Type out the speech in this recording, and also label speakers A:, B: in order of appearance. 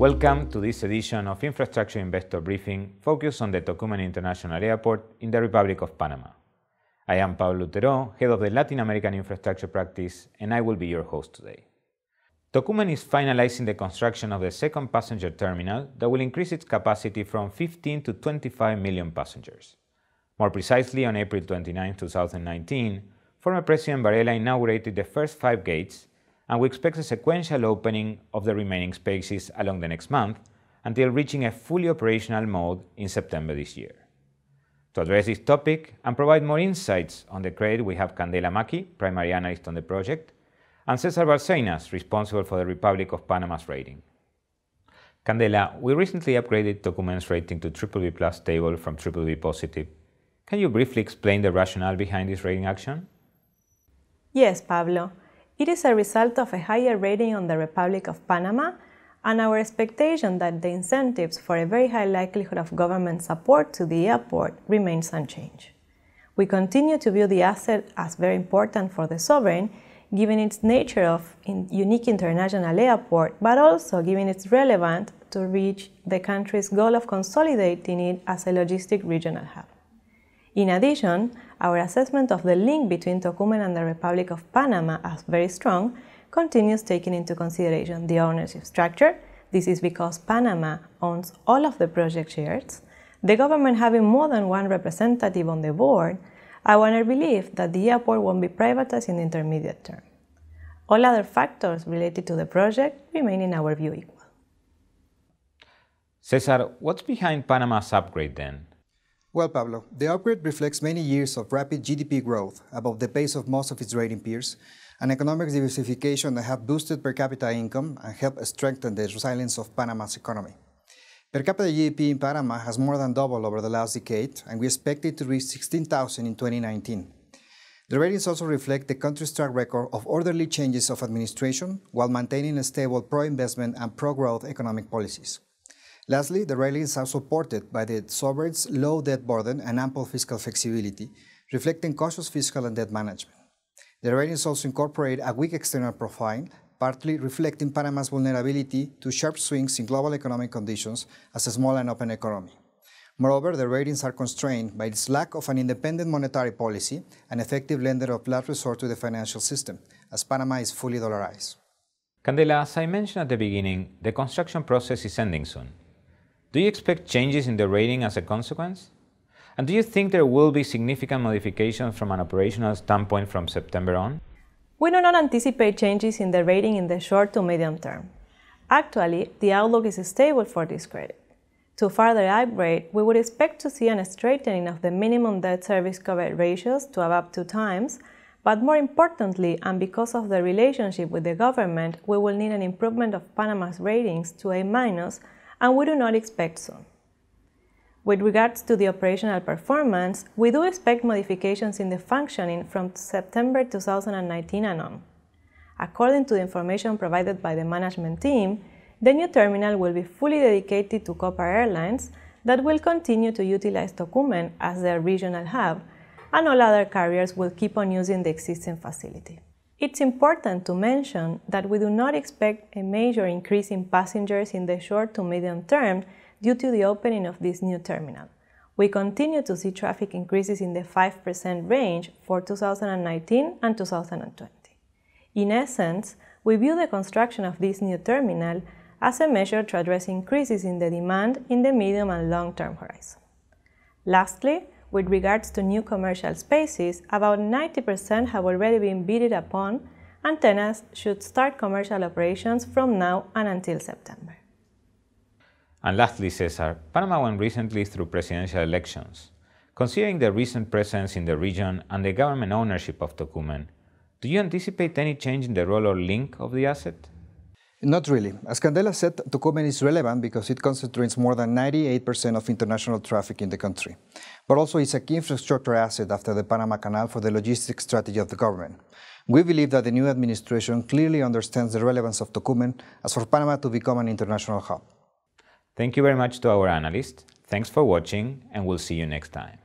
A: Welcome to this edition of Infrastructure Investor Briefing focused on the Tocumen International Airport in the Republic of Panama. I am Pablo Lutero, head of the Latin American Infrastructure Practice, and I will be your host today. Tocumen is finalizing the construction of the second passenger terminal that will increase its capacity from 15 to 25 million passengers. More precisely, on April 29, 2019, former President Varela inaugurated the first five gates and we expect a sequential opening of the remaining spaces along the next month until reaching a fully operational mode in September this year. To address this topic and provide more insights on the credit, we have Candela Maki, primary analyst on the project, and Cesar Barcenas, responsible for the Republic of Panama's rating. Candela, we recently upgraded Document's rating to BBB plus stable from BBB positive. Can you briefly explain the rationale behind this rating action?
B: Yes, Pablo. It is a result of a higher rating on the Republic of Panama and our expectation that the incentives for a very high likelihood of government support to the airport remains unchanged. We continue to view the asset as very important for the sovereign, given its nature of unique international airport, but also given its relevance to reach the country's goal of consolidating it as a logistic regional hub. In addition, our assessment of the link between Tocumen and the Republic of Panama as very strong continues taking into consideration the ownership structure. This is because Panama owns all of the project shares, the government having more than one representative on the board, want our belief that the airport won't be privatized in the intermediate term. All other factors related to the project remain in our view equal.
A: Cesar, what's behind Panama's upgrade then?
C: Well, Pablo, the upgrade reflects many years of rapid GDP growth above the pace of most of its rating peers, and economic diversification that have boosted per capita income and helped strengthen the resilience of Panama's economy. Per capita GDP in Panama has more than doubled over the last decade, and we expect it to reach 16,000 in 2019. The ratings also reflect the country's track record of orderly changes of administration while maintaining a stable pro investment and pro growth economic policies. Lastly, the railings are supported by the sovereign's low debt burden and ample fiscal flexibility, reflecting cautious fiscal and debt management. The railings also incorporate a weak external profile, partly reflecting Panama's vulnerability to sharp swings in global economic conditions as a small and open economy. Moreover, the ratings are constrained by its lack of an independent monetary policy and effective lender of last resort to the financial system, as Panama is fully dollarized.
A: Candela, as I mentioned at the beginning, the construction process is ending soon. Do you expect changes in the rating as a consequence? And do you think there will be significant modifications from an operational standpoint from September on?
B: We do not anticipate changes in the rating in the short to medium term. Actually, the outlook is stable for this credit. To further upgrade, we would expect to see a straightening of the minimum debt service coverage ratios to above two times, but more importantly, and because of the relationship with the government, we will need an improvement of Panama's ratings to A- minus and we do not expect so. With regards to the operational performance, we do expect modifications in the functioning from September 2019 and on. According to the information provided by the management team, the new terminal will be fully dedicated to Copa Airlines that will continue to utilize Tocumen as their regional hub, and all other carriers will keep on using the existing facility. It's important to mention that we do not expect a major increase in passengers in the short to medium term due to the opening of this new terminal. We continue to see traffic increases in the 5% range for 2019 and 2020. In essence, we view the construction of this new terminal as a measure to address increases in the demand in the medium and long term horizon. Lastly, with regards to new commercial spaces, about 90% have already been bidded upon and tenants should start commercial operations from now and until September.
A: And lastly, Cesar, Panama went recently through presidential elections. Considering the recent presence in the region and the government ownership of Tocumen, do you anticipate any change in the role or link of the asset?
C: Not really. As Candela said, Tucumán is relevant because it concentrates more than 98% of international traffic in the country, but also it's a key infrastructure asset after the Panama Canal for the logistics strategy of the government. We believe that the new administration clearly understands the relevance of Tucumán as for Panama to become an international hub.
A: Thank you very much to our analyst. Thanks for watching, and we'll see you next time.